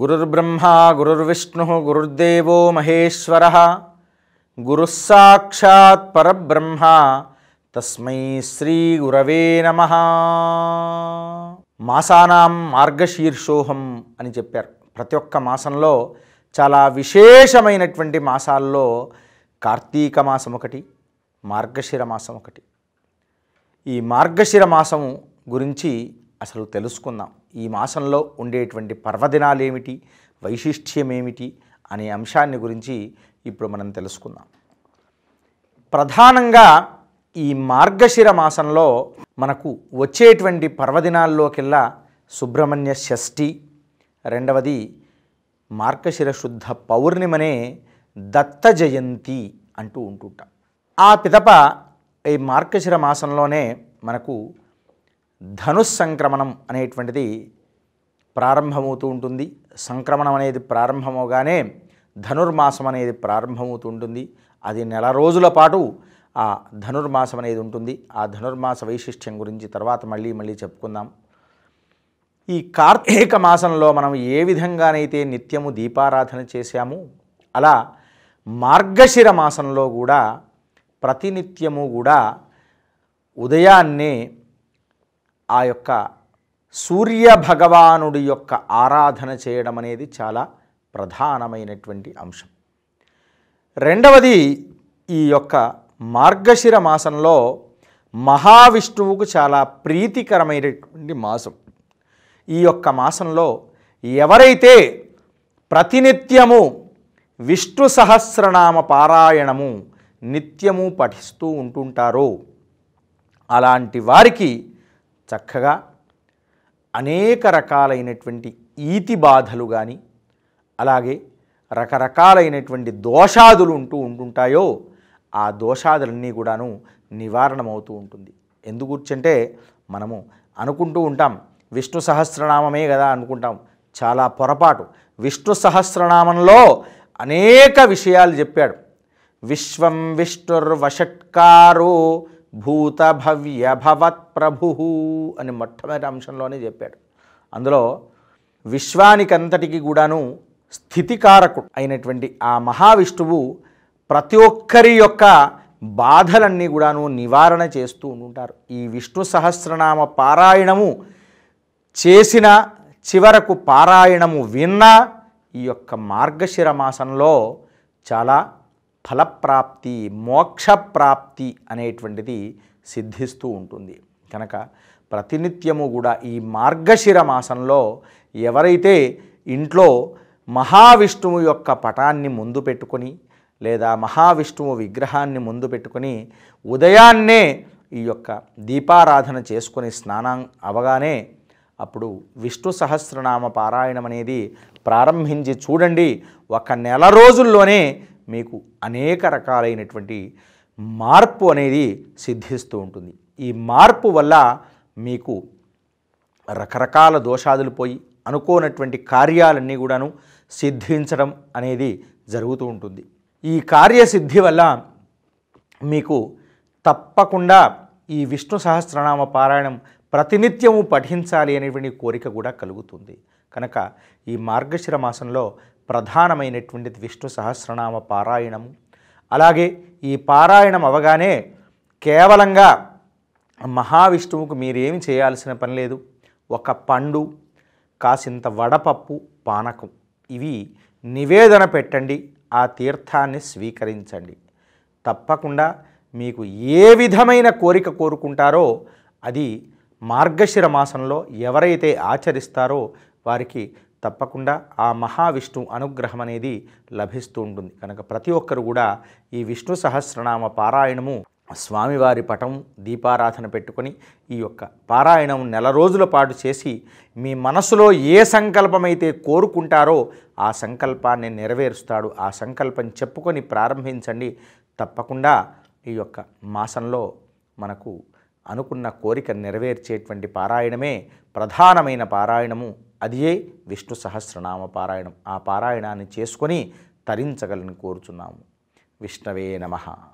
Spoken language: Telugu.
గురుర్బ్రహ్మా గురుర్విష్ణు గురుర్దేవో మహేశ్వర గురుస్సాక్షాత్ పరబ్రహ్మ తస్మై శ్రీ గురవే నమ మాసానాం మార్గశీర్షోహం అని చెప్పారు ప్రతి ఒక్క మాసంలో చాలా విశేషమైనటువంటి మాసాల్లో కార్తీక మాసం ఒకటి మార్గశిర మాసం ఒకటి ఈ మార్గశిర మాసం గురించి అసలు తెలుసుకుందాం ఈ మాసంలో ఉండేటువంటి పర్వదినాలు ఏమిటి వైశిష్ట్యం ఏమిటి అనే అంశాన్ని గురించి ఇప్పుడు మనం తెలుసుకుందాం ప్రధానంగా ఈ మార్గశిర మాసంలో మనకు వచ్చేటువంటి పర్వదినాల్లోకెల్లా సుబ్రహ్మణ్య షష్ఠి రెండవది మార్గశిర శుద్ధ పౌర్ణిమనే దత్త జయంతి అంటూ ఉంటుంటాం ఆ పిదప ఈ మార్గశిర మాసంలోనే మనకు ధనుస్సంక్రమణం అనేటువంటిది ప్రారంభమవుతూ ఉంటుంది సంక్రమణం అనేది ప్రారంభమవగానే ధనుర్మాసం అనేది ప్రారంభమవుతూ ఉంటుంది అది నెల రోజుల పాటు ఆ ధనుర్మాసం అనేది ఉంటుంది ఆ ధనుర్మాస వైశిష్ట్యం గురించి తర్వాత మళ్ళీ మళ్ళీ చెప్పుకుందాం ఈ కార్తీక మాసంలో మనం ఏ విధంగానైతే నిత్యము దీపారాధన చేశాము అలా మార్గశిర మాసంలో కూడా ప్రతినిత్యము కూడా ఉదయాన్నే ఆ యొక్క సూర్య భగవానుడి యొక్క ఆరాధన చేయడం అనేది చాలా ప్రధానమైనటువంటి అంశం రెండవది ఈ యొక్క మార్గశిర మాసంలో మహావిష్ణువుకు చాలా ప్రీతికరమైనటువంటి మాసం ఈ యొక్క మాసంలో ఎవరైతే ప్రతినిత్యము విష్ణు సహస్రనామ పారాయణము నిత్యము పఠిస్తూ ఉంటుంటారో అలాంటి వారికి చక్కగా అనేక రకాలైనటువంటి ఈతి బాధలు కానీ అలాగే రకరకాలైనటువంటి దోషాదులు ఉంటూ ఉంటుంటాయో ఆ దోషాదులన్నీ కూడాను నివారణమవుతూ ఉంటుంది ఎందుకు కూర్చంటే మనము అనుకుంటూ ఉంటాం విష్ణు సహస్రనామమే కదా అనుకుంటాం చాలా పొరపాటు విష్ణు సహస్రనామంలో అనేక విషయాలు చెప్పాడు విశ్వం విష్ణుర్వషట్కారు భవత్ ప్రభు అని మొట్టమొదటి అంశంలోనే చెప్పాడు అందులో విశ్వానికంతటికి కూడాను స్థితికారకుడు అయినటువంటి ఆ మహావిష్ణువు ప్రతి ఒక్కరి యొక్క బాధలన్నీ కూడాను నివారణ చేస్తూ ఉంటారు ఈ విష్ణు సహస్రనామ పారాయణము చేసిన చివరకు పారాయణము విన్నా ఈ యొక్క మార్గశిర మాసంలో చాలా ఫలప్రాప్తి మోక్షప్రాప్తి అనేటువంటిది సిద్ధిస్తూ ఉంటుంది కనుక ప్రతినిత్యము కూడా ఈ మార్గశిర మాసంలో ఎవరైతే ఇంట్లో మహావిష్ణువు యొక్క పటాన్ని ముందు పెట్టుకొని లేదా మహావిష్ణువు విగ్రహాన్ని ముందు పెట్టుకొని ఉదయాన్నే ఈ యొక్క దీపారాధన చేసుకుని స్నానం అవగానే అప్పుడు విష్ణు సహస్రనామ పారాయణం అనేది ప్రారంభించి చూడండి ఒక నెల రోజుల్లోనే మీకు అనేక రకాలైనటువంటి మార్పు అనేది సిద్ధిస్తూ ఉంటుంది ఈ మార్పు వల్ల మీకు రకరకాల దోషాదులు పోయి అనుకోనటువంటి కార్యాలన్నీ కూడాను సిద్ధించడం అనేది జరుగుతూ ఉంటుంది ఈ కార్యసిద్ధి వల్ల మీకు తప్పకుండా ఈ విష్ణు సహస్రనామ పారాయణం ప్రతినిత్యము పఠించాలి అనేటువంటి కోరిక కూడా కలుగుతుంది కనుక ఈ మార్గశిర మాసంలో ప్రధానమైనటువంటిది విష్ణు సహస్రనామ పారాయణము అలాగే ఈ పారాయణం అవగానే కేవలంగా మహావిష్ణువుకు మీరేమి చేయాల్సిన పని లేదు ఒక పండు కాసింత వడపప్పు పానకం ఇవి నివేదన పెట్టండి ఆ తీర్థాన్ని స్వీకరించండి తప్పకుండా మీకు ఏ విధమైన కోరిక కోరుకుంటారో అది మార్గశిర మాసంలో ఎవరైతే ఆచరిస్తారో వారికి తప్పకుండా ఆ మహావిష్ణు అనుగ్రహం అనేది లభిస్తూ ఉంటుంది కనుక ప్రతి ఒక్కరు కూడా ఈ విష్ణు సహస్రనామ పారాయణము స్వామివారి పటం దీపారాధన పెట్టుకొని ఈ యొక్క పారాయణం నెల రోజుల పాటు చేసి మీ మనసులో ఏ సంకల్పమైతే కోరుకుంటారో ఆ సంకల్పాన్ని నెరవేరుస్తాడు ఆ సంకల్పం చెప్పుకొని ప్రారంభించండి తప్పకుండా ఈ యొక్క మాసంలో మనకు అనుకున్న కోరిక నెరవేర్చేటువంటి పారాయణమే ప్రధానమైన పారాయణము ఏ విష్ణు సహస్రనామ పారాయణం ఆ పారాయణాన్ని చేసుకొని తరించగలని కోరుచున్నాము విష్ణవే నమ